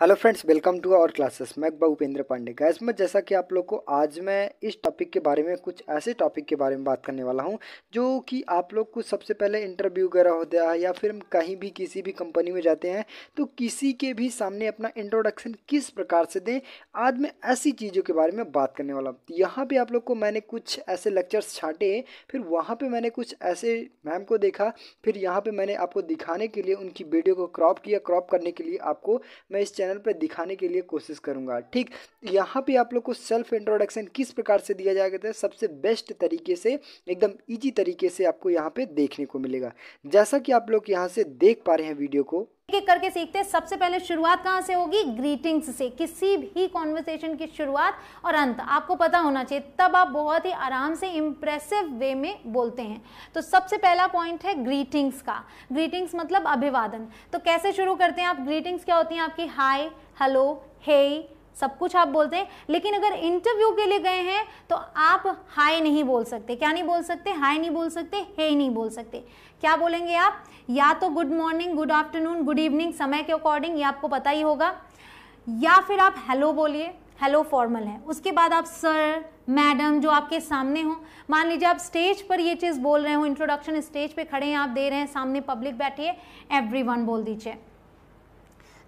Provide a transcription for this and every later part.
Hello friends welcome to our classes मैं Upendra Pandey gas में जैसा कि आप लोग को आज मैं इस टॉपिक के बारे में कुछ ऐसे टॉपिक के बारे में बात करने वाला हूं जो कि आप लोग को सबसे पहले इंटरव्यू वगैरह होता है या फिर हम कहीं भी किसी भी कंपनी में जाते हैं तो किसी के भी सामने अपना इंट्रोडक्शन किस प्रकार से दें आज मैं ऐसी चीज़ों के बारे में बात करने वाला हूँ यहाँ पर आप लोग को मैंने कुछ ऐसे लेक्चर्स छाटे फिर वहाँ पर मैंने कुछ ऐसे मैम को देखा फिर यहाँ पर मैंने आपको दिखाने के लिए उनकी वीडियो को क्रॉप किया क्रॉप करने के लिए आपको मैं इस चैनल पर दिखाने के लिए कोशिश करूँगा ठीक तो यहाँ पे आप लोग को सेल्फ इंट्रोडक्शन किस प्रकार से दिया जाएगा तो सबसे बेस्ट तरीके से एकदम ईजी तरीके से आपको यहाँ पे देखने को मिलेगा जैसा कि आप लोग यहाँ से देख पा रहे हैं वीडियो को एक एक करके सीखते हैं सबसे पहले शुरुआत कहां से होगी ग्रीटिंग्स से किसी भी कॉन्वर्सेशन की शुरुआत और अंत आपको पता होना चाहिए तब आप बहुत ही आराम से इम्प्रेसिव वे में बोलते हैं तो सबसे पहला पॉइंट है ग्रीटिंग्स का ग्रीटिंग्स मतलब अभिवादन तो कैसे शुरू करते हैं आप ग्रीटिंग्स क्या होती हैं आपकी हाय हेलो हे सब कुछ आप बोलते हैं लेकिन अगर इंटरव्यू के लिए गए हैं तो आप हाय नहीं बोल सकते क्या नहीं बोल सकते हाय नहीं बोल सकते हे नहीं बोल सकते क्या बोलेंगे आप या तो good morning good afternoon good evening समय के अकॉर्डिंग ये आपको पता ही होगा या फिर आप हेलो बोलिए हेलो फॉर्मल है उसके बाद आप सर मैडम जो आपके सामने हो मान लीजिए आप स्टेज पर ये चीज़ बोल रहे हो इंट्रोडक्शन स्टेज पे खड़े हैं आप दे रहे हैं सामने पब्लिक बैठी है एवरी बोल दीजिए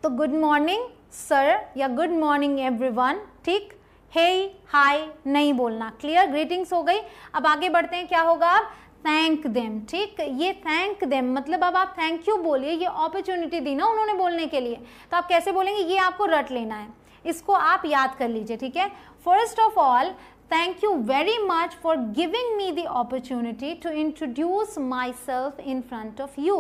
तो गुड मॉर्निंग सर या गुड मॉर्निंग एवरीवन ठीक हे हाय नहीं बोलना क्लियर ग्रीटिंग्स हो गई अब आगे बढ़ते हैं क्या होगा आप थैंक देम ठीक ये थैंक देम मतलब अब आप थैंक यू बोलिए ये अपॉर्चुनिटी दी ना उन्होंने बोलने के लिए तो आप कैसे बोलेंगे ये आपको रट लेना है इसको आप याद कर लीजिए ठीक है first of all thank you very much for giving me the opportunity to introduce myself in front of you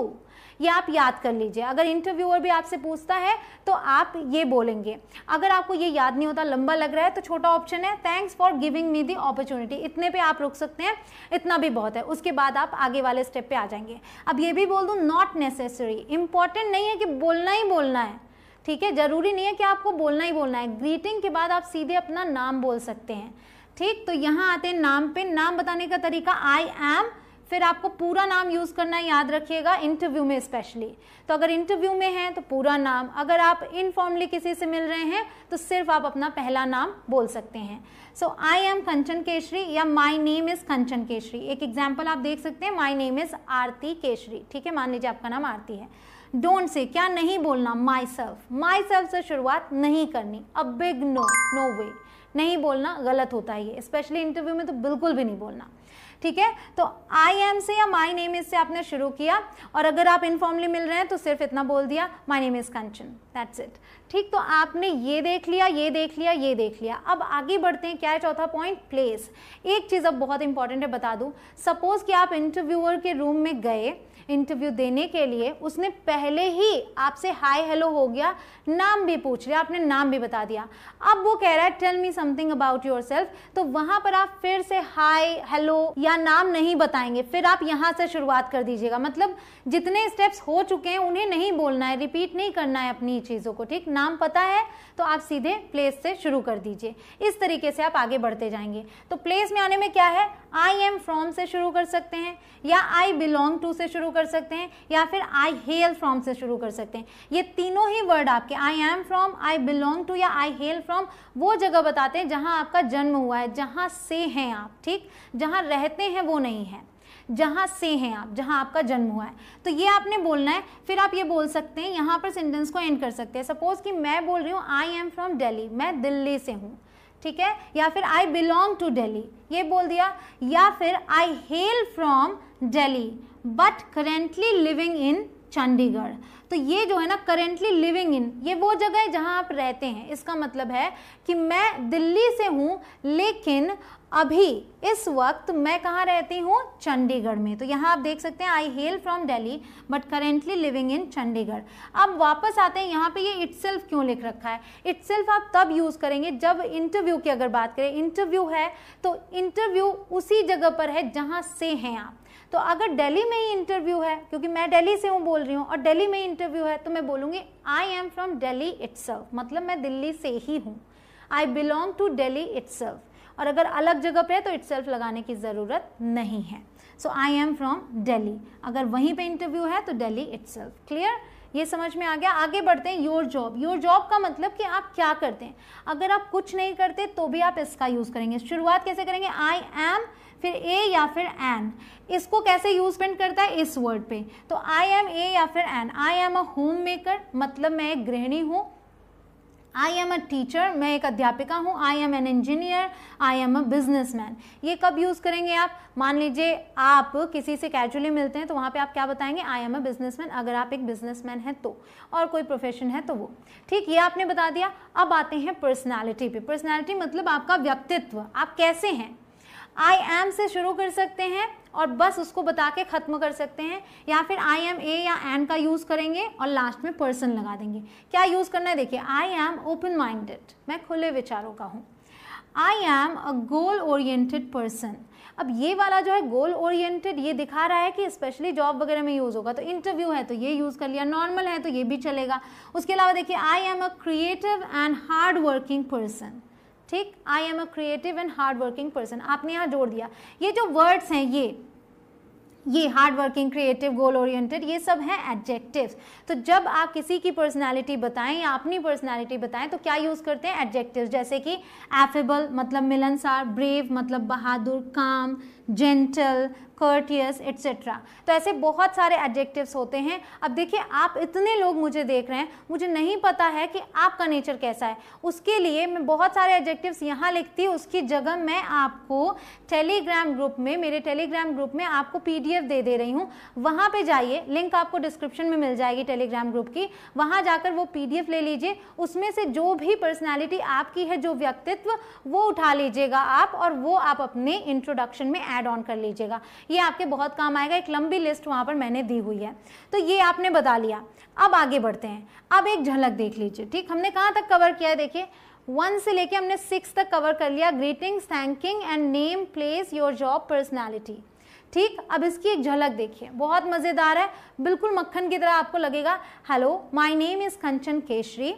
ये आप याद कर लीजिए अगर इंटरव्यूअर भी आपसे पूछता है तो आप ये बोलेंगे अगर आपको ये याद नहीं होता लंबा लग रहा है तो छोटा ऑप्शन है thanks for giving me the opportunity इतने पे आप रुक सकते हैं इतना भी बहुत है उसके बाद आप आगे वाले स्टेप पे आ जाएंगे अब ये भी बोल दूँ नॉट नेसेसरी इंपॉर्टेंट नहीं है कि बोलना ही बोलना है ठीक है ज़रूरी नहीं है कि आपको बोलना ही बोलना है ग्रीटिंग के बाद आप सीधे अपना नाम बोल सकते हैं ठीक तो यहाँ आते हैं नाम पे नाम बताने का तरीका आई एम फिर आपको पूरा नाम यूज़ करना याद रखिएगा इंटरव्यू में स्पेशली तो अगर इंटरव्यू में हैं तो पूरा नाम अगर आप इनफॉर्मली किसी से मिल रहे हैं तो सिर्फ आप अपना पहला नाम बोल सकते हैं सो आई एम कंचन केशरी या my name is Kanchan Keshari एक एग्जाम्पल आप देख सकते हैं my name is Aarti Keshari ठीक है मान लीजिए आपका नाम आरती है डोंट से क्या नहीं बोलना माई सेल्फ माई सेल्फ से शुरुआत नहीं करनी a big no no way नहीं बोलना गलत होता है ये स्पेशली इंटरव्यू में तो बिल्कुल भी नहीं बोलना ठीक है तो आई एम से या माई नेम इज से आपने शुरू किया और अगर आप इनफॉर्मली मिल रहे हैं तो सिर्फ इतना बोल दिया my name is Kanchan that's it ठीक तो आपने ये देख लिया ये देख लिया ये देख लिया अब आगे बढ़ते हैं क्या है चौथा पॉइंट प्लेस एक चीज़ अब बहुत इंपॉर्टेंट है बता दूँ सपोज़ कि आप इंटरव्यूअर के रूम में गए इंटरव्यू देने के लिए उसने पहले ही आपसे हाय हेलो हो गया नाम भी पूछ लिया आपने नाम भी बता दिया अब वो कह रहा है tell me something about yourself तो वहां पर आप फिर से हाय हेलो या नाम नहीं बताएंगे फिर आप यहाँ से शुरुआत कर दीजिएगा मतलब जितने स्टेप्स हो चुके हैं उन्हें नहीं बोलना है रिपीट नहीं करना है अपनी चीज़ों को ठीक नाम पता है तो आप सीधे प्लेस से शुरू कर दीजिए इस तरीके से आप आगे बढ़ते जाएंगे तो प्लेस में आने में क्या है आई एम फ्रॉम से शुरू कर सकते हैं या आई बिलोंग टू से शुरू कर सकते हैं या फिर आई हेल फ्रॉम से शुरू कर सकते हैं ये तीनों ही वर्ड आपके I am from I belong to या आई हेल फ्रॉम वो जगह बताते हैं जहाँ आपका जन्म हुआ है जहाँ से हैं आप ठीक जहाँ रहते हैं वो नहीं है जहां से हैं आप जहां आपका जन्म हुआ है तो ये आपने बोलना है फिर आप ये बोल सकते हैं यहाँ पर सेंटेंस को एंड कर सकते हैं सपोज कि मैं बोल रही हूँ आई एम फ्रॉम डेली मैं दिल्ली से हूँ ठीक है या फिर आई बिलोंग टू डेली ये बोल दिया या फिर I hail from Delhi but currently living in Chandigarh तो ये जो है ना करेंटली लिविंग इन ये वो जगह है जहाँ आप रहते हैं इसका मतलब है कि मैं दिल्ली से हूँ लेकिन अभी इस वक्त मैं कहाँ रहती हूँ चंडीगढ़ में तो यहाँ आप देख सकते हैं I hail from Delhi but currently living in Chandigarh अब वापस आते हैं यहाँ पे ये इट क्यों लिख रखा है इट आप तब यूज़ करेंगे जब इंटरव्यू की अगर बात करें इंटरव्यू है तो इंटरव्यू उसी जगह पर है जहाँ से हैं आप तो अगर दिल्ली में ही इंटरव्यू है क्योंकि मैं दिल्ली से हूँ बोल रही हूँ और दिल्ली में इंटरव्यू है तो मैं बोलूँगी I am from Delhi itself मतलब मैं दिल्ली से ही हूँ I belong to Delhi itself और अगर अलग जगह पे है तो इट लगाने की ज़रूरत नहीं है so I am from Delhi अगर वहीं पे इंटरव्यू है तो डेली इट क्लियर ये समझ में आ गया आगे बढ़ते हैं योर जॉब योर जॉब का मतलब कि आप क्या करते हैं अगर आप कुछ नहीं करते तो भी आप इसका यूज़ करेंगे शुरुआत कैसे करेंगे आई एम फिर ए या फिर एन इसको कैसे यूज पेंट करता है इस वर्ड पे तो आई एम ए या फिर an I am a homemaker मतलब मैं एक गृहिणी हूँ आई एम अ टीचर मैं एक अध्यापिका हूँ I am an engineer I am a businessman ये कब यूज़ करेंगे आप मान लीजिए आप किसी से कैजुअली मिलते हैं तो वहाँ पे आप क्या बताएंगे I am a businessman अगर आप एक बिजनेस मैन हैं तो और कोई प्रोफेशन है तो वो ठीक ये आपने बता दिया अब आते हैं पर्सनैलिटी पे पर्सनैलिटी मतलब आपका व्यक्तित्व आप कैसे हैं आई एम से शुरू कर सकते हैं और बस उसको बता के ख़त्म कर सकते हैं या फिर आई एम ए या एन का यूज़ करेंगे और लास्ट में पर्सन लगा देंगे क्या यूज़ करना है देखिए आई एम ओपन माइंडेड मैं खुले विचारों का हूँ I am a goal oriented person अब ये वाला जो है गोल ओरिएंटेड ये दिखा रहा है कि स्पेशली जॉब वगैरह में यूज़ होगा तो इंटरव्यू है तो ये यूज़ कर लिया नॉर्मल है तो ये भी चलेगा उसके अलावा देखिए I am a creative and hard working person ठीक I am a creative and hard working person आपने यहाँ जोड़ दिया ये जो वर्ड्स हैं ये ये hard working creative goal oriented ये सब हैं एडजेक्टिव्स तो जब आप किसी की पर्सनालिटी बताएं या अपनी पर्सनालिटी बताएं तो क्या यूज़ करते हैं एडजेक्टिव्स जैसे कि एफेबल मतलब मिलनसार ब्रेव मतलब बहादुर काम जेंटल कर्टियस एट्सेट्रा तो ऐसे बहुत सारे एडजेक्टिव्स होते हैं अब देखिए आप इतने लोग मुझे देख रहे हैं मुझे नहीं पता है कि आपका नेचर कैसा है उसके लिए मैं बहुत सारे एडजेक्टिव्स यहाँ लिखती हूँ उसकी जगह मैं आपको टेलीग्राम ग्रुप में मेरे टेलीग्राम ग्रुप में आपको पी दे दे रही हूँ वहाँ पर जाइए लिंक आपको डिस्क्रिप्शन में मिल जाएगी टेलीग्राम ग्रुप की वहाँ जाकर वो पी ले लीजिए उसमें से जो भी पर्सनैलिटी आपकी है जो व्यक्तित्व वो उठा लीजिएगा आप और वो आप अपने इंट्रोडक्शन में एड ऑन कर लीजिएगा ये आपके बहुत काम आएगा एक लंबी लिस्ट वहाँ पर मैंने दी हुई है तो ये आपने बता लिया अब आगे बढ़ते हैं अब एक झलक देख लीजिए ठीक हमने कहाँ तक कवर किया है देखिए वन से लेके हमने सिक्स तक कवर कर लिया greetings thanking and name place your job personality ठीक अब इसकी एक झलक देखिए बहुत मज़ेदार है बिल्कुल मक्खन की तरह आपको लगेगा hello my name is Kanchan Keshari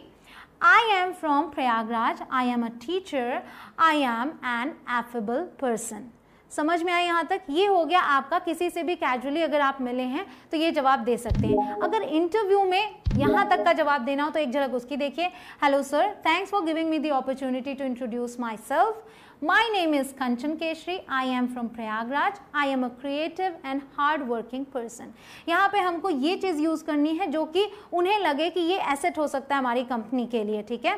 I am from Prayagraj I am a teacher I am an affable person समझ में आए यहाँ तक ये हो गया आपका किसी से भी कैजुअली अगर आप मिले हैं तो ये जवाब दे सकते हैं अगर इंटरव्यू में यहाँ तक का जवाब देना हो तो एक झलक उसकी देखिए hello sir thanks for giving me the opportunity to introduce myself My name is Kanchan Keshri. I am from Prayagraj. I am a creative and hard working person. यहाँ पे हमको ये चीज़ यूज़ करनी है जो कि उन्हें लगे कि ये एसेट हो सकता है हमारी कंपनी के लिए ठीक है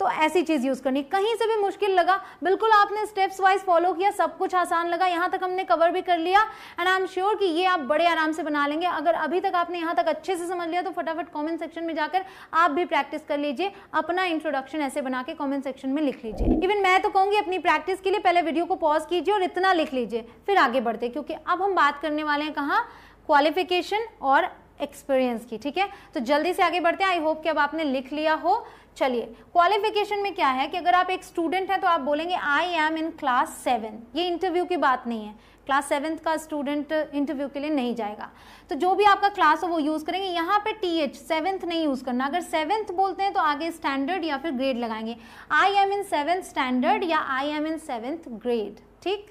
तो ऐसी चीज़ यूज़ करनी कहीं से भी मुश्किल लगा बिल्कुल आपने स्टेप्स वाइज फॉलो किया सब कुछ आसान लगा यहाँ तक हमने कवर भी कर लिया एंड आई एम श्योर कि ये आप बड़े आराम से बना लेंगे अगर अभी तक आपने यहाँ तक अच्छे से समझ लिया तो फटाफट कॉमेंट सेक्शन में जाकर आप भी प्रैक्टिस कर लीजिए अपना इंट्रोडक्शन ऐसे बना के कॉमेंट सेक्शन में लिख लीजिए इवन मैं तो कहूँगी अपनी प्रैक्टिस प्रैक्टिस के लिए पहले वीडियो को पॉज कीजिए और इतना लिख लीजिए फिर आगे बढ़ते क्योंकि अब हम बात करने वाले हैं कहाँ क्वालिफिकेशन और एक्सपीरियंस की ठीक है तो जल्दी से आगे बढ़ते हैं आई होप कि अब आपने लिख लिया हो चलिए क्वालिफिकेशन में क्या है कि अगर आप एक स्टूडेंट हैं तो आप बोलेंगे I am in class seven ये इंटरव्यू की बात नहीं है क्लास सेवन्थ का स्टूडेंट इंटरव्यू के लिए नहीं जाएगा तो जो भी आपका क्लास हो वो यूज़ करेंगे यहाँ पे टी एच सेवन्थ नहीं यूज़ करना अगर सेवन्थ बोलते हैं तो आगे स्टैंडर्ड या फिर ग्रेड लगाएंगे I am in seventh standard या I am in seventh grade ठीक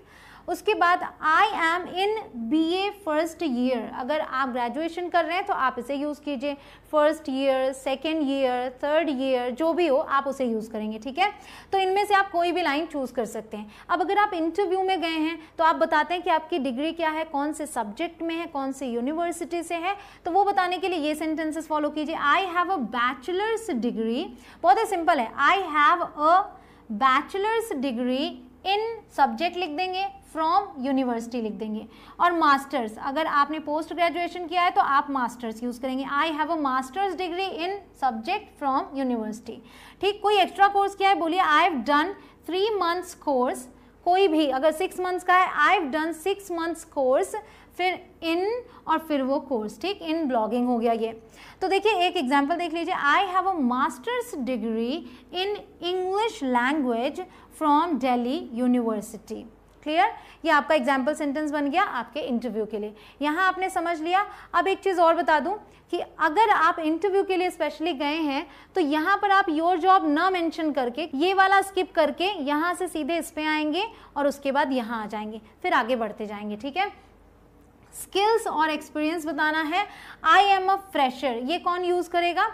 उसके बाद I am in B A first year अगर आप ग्रेजुएशन कर रहे हैं तो आप इसे यूज़ कीजिए first year second year third year जो भी हो आप उसे यूज़ करेंगे ठीक है तो इनमें से आप कोई भी लाइन चूज़ कर सकते हैं अब अगर आप इंटरव्यू में गए हैं तो आप बताते हैं कि आपकी डिग्री क्या है कौन से सब्जेक्ट में है कौन से यूनिवर्सिटी से है तो वो बताने के लिए ये सेंटेंसेस फॉलो कीजिए I have a bachelor's degree बहुत ही सिंपल है I have a bachelor's degree in subject लिख देंगे फ्रॉम यूनिवर्सिटी लिख देंगे और मास्टर्स अगर आपने पोस्ट ग्रेजुएशन किया है तो आप मास्टर्स यूज़ करेंगे I have a master's degree in subject from university ठीक कोई एक्स्ट्रा कोर्स किया है बोलिए I have done three months course कोई भी अगर सिक्स मंथ्स का है I have done six months course फिर इन और फिर वो कोर्स ठीक इन ब्लॉगिंग हो गया ये तो देखिए एक एग्जांपल देख लीजिए I have a master's degree in English language from Delhi university clear ये आपका एग्जाम्पल सेंटेंस बन गया आपके इंटरव्यू के लिए यहाँ आपने समझ लिया अब एक चीज़ और बता दूँ कि अगर आप इंटरव्यू के लिए स्पेशली गए हैं तो यहाँ पर आप योर जॉब ना मेंशन करके ये वाला स्किप करके यहाँ से सीधे इस पर आएंगे और उसके बाद यहाँ आ जाएंगे फिर आगे बढ़ते जाएंगे ठीक है स्किल्स और एक्सपीरियंस बताना है आई एम अ फ्रेशर ये कौन यूज़ करेगा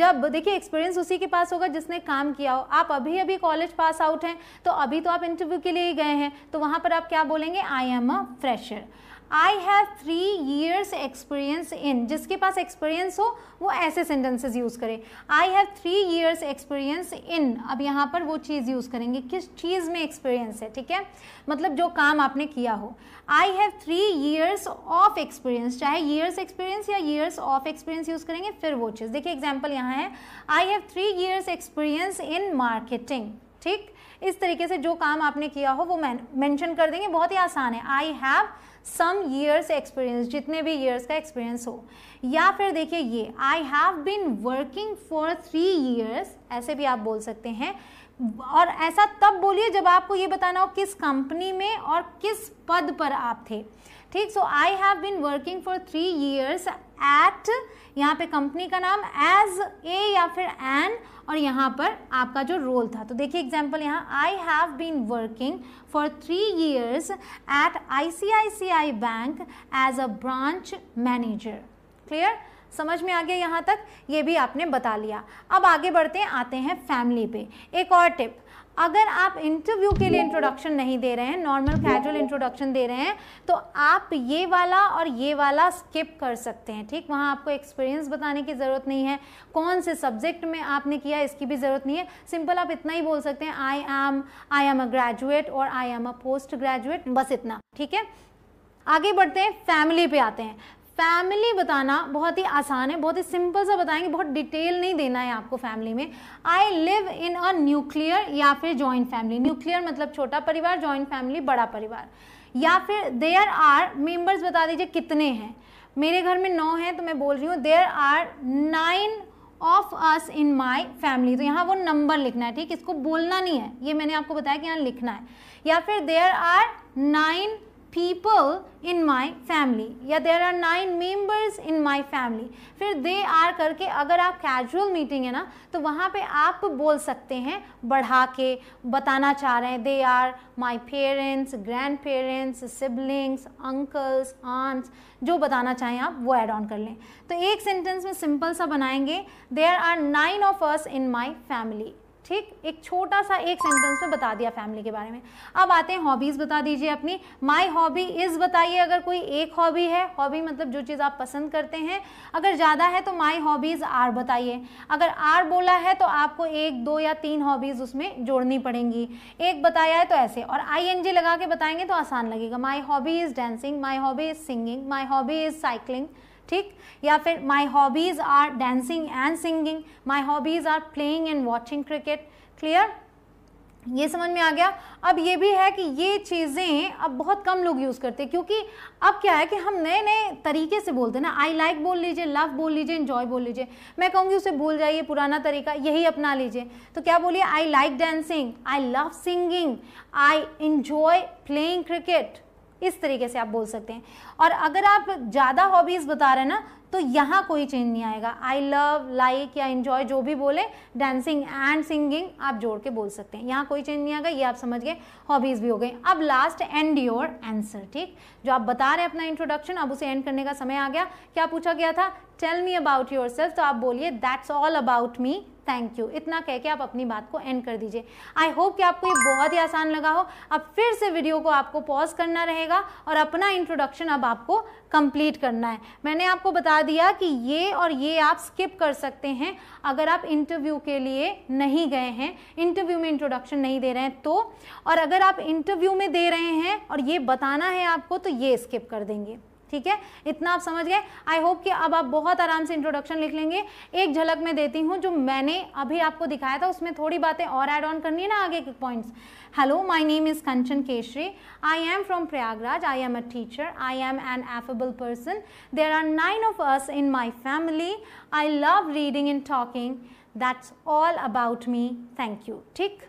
जब देखिए एक्सपीरियंस उसी के पास होगा जिसने काम किया हो आप अभी अभी कॉलेज पास आउट हैं तो अभी तो आप इंटरव्यू के लिए ही गए हैं तो वहां पर आप क्या बोलेंगे I am a fresher I have three years experience in जिसके पास एक्सपीरियंस हो वो ऐसे सेंटेंसेज यूज़ करें I have three years experience in अब यहाँ पर वो चीज़ यूज़ करेंगे किस चीज़ में एक्सपीरियंस है ठीक है मतलब जो काम आपने किया हो I have three years of experience चाहे ईयर्स एक्सपीरियंस या ईयर्स ऑफ एक्सपीरियंस यूज़ करेंगे फिर वो चीज़ देखिए एग्जाम्पल यहाँ है I have three years experience in marketing ठीक इस तरीके से जो काम आपने किया हो वो मैंशन कर देंगे बहुत ही आसान है I have some years experience जितने भी ईयर्स का एक्सपीरियंस हो या फिर देखिए ये I have been working for three years ऐसे भी आप बोल सकते हैं और ऐसा तब बोलिए जब आपको ये बताना हो किस कंपनी में और किस पद पर आप थे ठीक so I have been working for three years at यहाँ पे कंपनी का नाम एज ए या फिर एन और यहाँ पर आपका जो रोल था तो देखिए एग्जाम्पल यहाँ I have been working for three years at I bank as a branch manager clear समझ में आ गया यहाँ तक ये भी आपने बता लिया अब आगे बढ़ते हैं आते हैं फैमिली पे एक और टिप अगर आप इंटरव्यू के लिए इंट्रोडक्शन नहीं दे रहे हैं नॉर्मल कैजुअल इंट्रोडक्शन दे रहे हैं तो आप ये वाला और ये वाला स्किप कर सकते हैं ठीक वहाँ आपको एक्सपीरियंस बताने की ज़रूरत नहीं है कौन से सब्जेक्ट में आपने किया इसकी भी ज़रूरत नहीं है सिंपल आप इतना ही बोल सकते हैं I am I am a graduate और I am a post graduate बस इतना ठीक है आगे बढ़ते हैं फैमिली पे आते हैं फैमिली बताना बहुत ही आसान है बहुत ही सिंपल सा बताएंगे बहुत डिटेल नहीं देना है आपको फैमिली में I live in a nuclear या फिर जॉइंट फैमिली न्यूक्लियर मतलब छोटा परिवार जॉइंट फैमिली बड़ा परिवार या फिर देयर आर मेंबर्स बता दीजिए कितने हैं मेरे घर में नौ हैं तो मैं बोल रही हूँ there are nine of us in my family तो यहाँ वो नंबर लिखना है ठीक इसको बोलना नहीं है ये मैंने आपको बताया कि यहाँ लिखना है या फिर there are nine people in my family या there are nine members in my family फिर they are करके अगर आप casual meeting है ना तो वहाँ पे आप बोल सकते हैं बढ़ा के बताना चाह रहे हैं they are my parents, grandparents, siblings, uncles, aunts जो बताना चाहें आप वो add on कर लें तो एक sentence में simple सा बनाएंगे there are nine of us in my family ठीक एक छोटा सा एक सेंटेंस में बता दिया फैमिली के बारे में अब आते हैं हॉबीज़ बता दीजिए अपनी माई हॉबी इज़ बताइए अगर कोई एक हॉबी है हॉबी मतलब जो चीज़ आप पसंद करते हैं अगर ज़्यादा है तो माई हॉबीज़ आर बताइए अगर आर बोला है तो आपको एक दो या तीन हॉबीज़ उसमें जोड़नी पड़ेंगी एक बताया है तो ऐसे और आई एन जी लगा के बताएंगे तो आसान लगेगा my hobby is dancing my hobby is singing my hobby is cycling ठीक या फिर my hobbies are dancing and singing my hobbies are playing and watching cricket clear ये समझ में आ गया अब ये भी है कि ये चीज़ें अब बहुत कम लोग यूज़ करते हैं क्योंकि अब क्या है कि हम नए नए तरीके से बोलते हैं ना आई लाइक बोल लीजिए लव बोल लीजिए इन्जॉय बोल लीजिए मैं कहूँगी उसे बोल जाइए पुराना तरीका यही अपना लीजिए तो क्या बोलिए I like dancing I love singing I enjoy playing cricket इस तरीके से आप बोल सकते हैं और अगर आप ज़्यादा हॉबीज़ बता रहे हैं ना तो यहाँ कोई चेंज नहीं आएगा आई लव लाइक या इन्जॉय जो भी बोले डांसिंग एंड सिंगिंग आप जोड़ के बोल सकते हैं यहाँ कोई चेंज नहीं आएगा ये आप समझ गए हॉबीज़ भी हो गई अब लास्ट एंड योर आंसर ठीक जो आप बता रहे हैं अपना इंट्रोडक्शन अब उसे एंड करने का समय आ गया क्या पूछा गया था टेल मी अबाउट योर तो आप बोलिए that's all about me thank you इतना कह के आप अपनी बात को एंड कर दीजिए आई होप कि आपको ये बहुत ही आसान लगा हो अब फिर से वीडियो को आपको पॉज करना रहेगा और अपना इंट्रोडक्शन अब आपको कंप्लीट करना है मैंने आपको बता दिया कि ये और ये आप स्किप कर सकते हैं अगर आप इंटरव्यू के लिए नहीं गए हैं इंटरव्यू में इंट्रोडक्शन नहीं दे रहे हैं तो और अगर आप इंटरव्यू में दे रहे हैं और ये बताना है आपको तो ये स्किप कर देंगे ठीक है इतना आप समझ गए आई होप कि अब आप बहुत आराम से इंट्रोडक्शन लिख लेंगे एक झलक में देती हूँ जो मैंने अभी आपको दिखाया था उसमें थोड़ी बातें और एड ऑन करनी है ना आगे के points hello my name is Kanchan Keshari I am from Prayagraj I am a teacher I am an affable person there are nine of us in my family I love reading and talking that's all about me thank you ठीक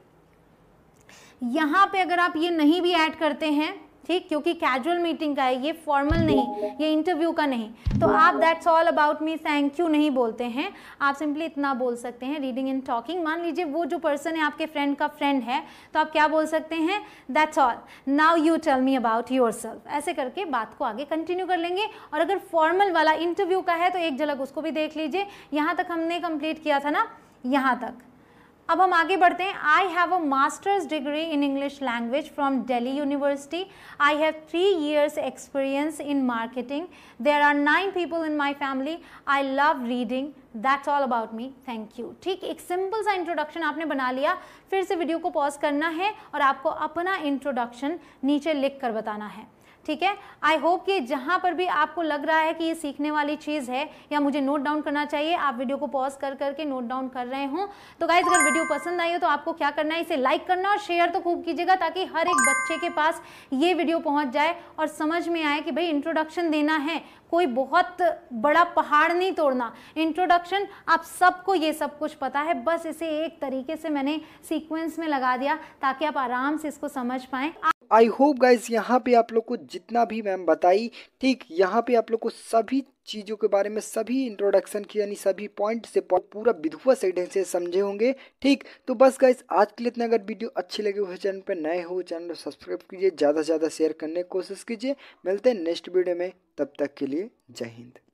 यहाँ पे अगर आप ये नहीं भी add करते हैं ठीक क्योंकि कैजुअल मीटिंग का है ये फॉर्मल नहीं ये इंटरव्यू का नहीं तो आप that's all about me thank you नहीं बोलते हैं आप सिंपली इतना बोल सकते हैं रीडिंग एंड टॉकिंग मान लीजिए वो जो पर्सन है आपके फ्रेंड का फ्रेंड है तो आप क्या बोल सकते हैं that's all now you tell me about your ऐसे करके बात को आगे कंटिन्यू कर लेंगे और अगर फॉर्मल वाला इंटरव्यू का है तो एक झलक उसको भी देख लीजिए यहाँ तक हमने कंप्लीट किया था ना यहाँ तक अब हम आगे बढ़ते हैं I have a master's degree in English language from Delhi university I have three years experience in marketing there are nine people in my family I love reading that's all about me thank you ठीक एक simple सा introduction आपने बना लिया फिर से video को pause करना है और आपको अपना इंट्रोडक्शन नीचे लिख कर बताना है ठीक है आई होप कि जहां पर भी आपको लग रहा है कि ये सीखने वाली चीज़ है या मुझे नोट डाउन करना चाहिए आप वीडियो को पॉज कर करके नोट डाउन कर रहे हो तो गाइज अगर वीडियो पसंद आई हो तो आपको क्या करना है इसे लाइक करना और शेयर तो खूब कीजिएगा ताकि हर एक बच्चे के पास ये वीडियो पहुंच जाए और समझ में आए कि भाई इंट्रोडक्शन देना है कोई बहुत बड़ा पहाड़ नहीं तोड़ना इंट्रोडक्शन आप सबको ये सब कुछ पता है बस इसे एक तरीके से मैंने सीक्वेंस में लगा दिया ताकि आप आराम से इसको समझ पाएँ आई होप गाइज यहाँ पे आप लोग को जितना भी मैम बताई ठीक यहाँ पे आप लोग को सभी चीज़ों के बारे में सभी इंट्रोडक्शन की यानी सभी पॉइंट से पूरा विधुआ सही ढंग से समझे होंगे ठीक तो बस गाइज आज के लिए इतना अगर वीडियो अच्छी लगे हुए चैनल पर नए हो चैनल को सब्सक्राइब कीजिए ज़्यादा से ज़्यादा शेयर करने की कोशिश कीजिए मिलते हैं नेक्स्ट वीडियो में तब तक के लिए जय हिंद